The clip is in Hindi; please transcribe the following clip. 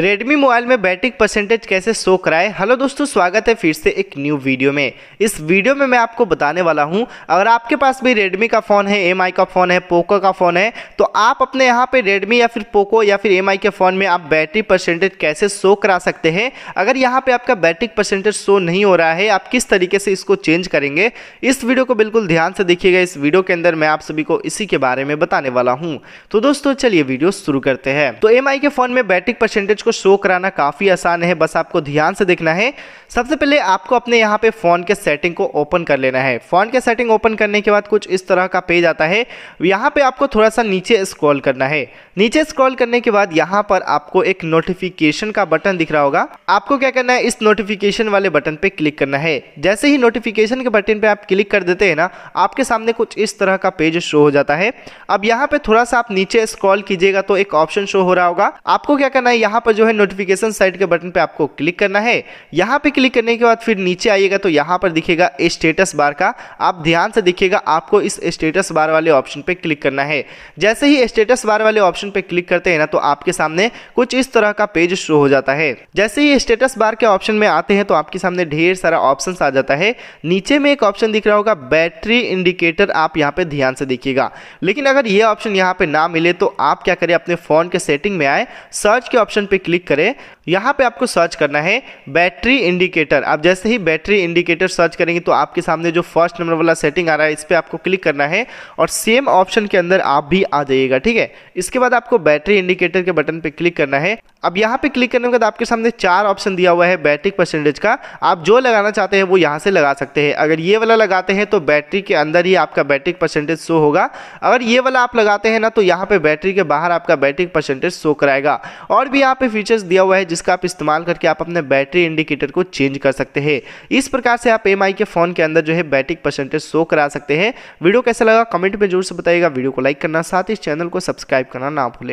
रेडमी मोबाइल में बैटरी परसेंटेज कैसे शो कराए हेलो दोस्तों स्वागत है फिर से एक न्यू वीडियो में इस वीडियो में मैं आपको बताने वाला हूं अगर आपके पास भी रेडमी का फ़ोन है एम का फ़ोन है पोको का फ़ोन है तो आप अपने यहाँ पे रेडमी या फिर पोको या फिर एम के फ़ोन में आप बैटरी परसेंटेज कैसे शो करा सकते हैं अगर यहाँ पर आपका बैटरी परसेंटेज शो नहीं हो रहा है आप किस तरीके से इसको चेंज करेंगे इस वीडियो को बिल्कुल ध्यान से देखिएगा इस वीडियो के अंदर मैं आप सभी को इसी के बारे में बताने वाला हूँ तो दोस्तों चलिए वीडियो शुरू करते हैं तो एम के फ़ोन में बैटरी परसेंटेज को शो कराना काफ़ी आसान है बस आपको ध्यान से देखना है सबसे पहले आपको अपने यहाँ पे फ़ोन के सेटिंग को ओपन कर लेना है फ़ोन के सेटिंग ओपन करने के बाद कुछ इस तरह का पेज आता है यहाँ पे आपको थोड़ा सा नीचे स्क्रॉल करना है नीचे स्क्रॉल करने के बाद यहाँ पर आपको एक नोटिफिकेशन का बटन दिख रहा होगा आपको क्या करना है इस नोटिफिकेशन वाले बटन पर क्लिक करना है जैसे ही नोटिफिकेशन के बटन पर आप क्लिक कर देते हैं ना आपके सामने कुछ इस तरह का पेज शो हो जाता है अब यहाँ पर थोड़ा सा आप नीचे स्क्रॉल कीजिएगा तो एक ऑप्शन शो हो रहा होगा आपको क्या करना है यहाँ पर जो है नोटिफिकेशन साइट के बटन पे आपको क्लिक करना है यहाँ पे क्लिक करने के बाद फिर नीचे आइएगा तो यहाँ पर दिखेगा स्टेटस बार का आप ध्यान से देखिएगा आपको इस स्टेटस बार वाले ऑप्शन पर क्लिक करना है जैसे ही स्टेटस बार वाले ऑप्शन पर क्लिक करते हैं ना तो आपके सामने कुछ इस तरह का पेज शो हो जाता है जैसे ही स्टेटस बार के ऑप्शन में आते हैं तो आपके सामने ढेर सारा ऑप्शन आ जाता है नीचे में एक ऑप्शन दिख रहा होगा बैटरी इंडिकेटर आप यहाँ पे ध्यान से देखिएगा लेकिन अगर ये ऑप्शन यहाँ पे ना मिले तो आप क्या करें अपने फ़ोन के सेटिंग में आए सर्च के ऑप्शन पे क्लिक करें यहाँ पे आपको सर्च करना है बैटरी इंडिकेटर आप जैसे ही बैटरी इंडिकेटर सर्च करेंगे तो आपके सामने जो फर्स्ट नंबर वाला सेटिंग आ रहा है इस पर आपको क्लिक करना है और सेम ऑप्शन के अंदर आप भी आ जाइएगा ठीक है इसके बाद आपको बैटरी इंडिकेटर के बटन पर क्लिक करना है अब यहाँ पे क्लिक करने के बाद आपके सामने चार ऑप्शन दिया हुआ है बैटरी परसेंटेज का आप जो लगाना चाहते हैं वो यहाँ से लगा सकते हैं अगर ये वाला लगाते हैं तो बैटरी के अंदर ही आपका बैटरी परसेंटेज शो होगा अगर ये वाला आप लगाते हैं ना तो यहाँ पे बैटरी के बाहर आपका बैटरी परसेंटेज शो कराएगा और भी यहाँ पे फीचर्स दिया हुआ है जिसका आप इस्तेमाल करके आप अपने बैटरी इंडिकेटर को चेंज कर सकते हैं इस प्रकार से आप एम के फ़ोन के अंदर जो है बैटरी परसेंटेज शो करा सकते हैं वीडियो कैसा लगा कमेंट में जोर से बताइएगा वीडियो को लाइक करना साथ ही चैनल को सब्सक्राइब करना ना भूलें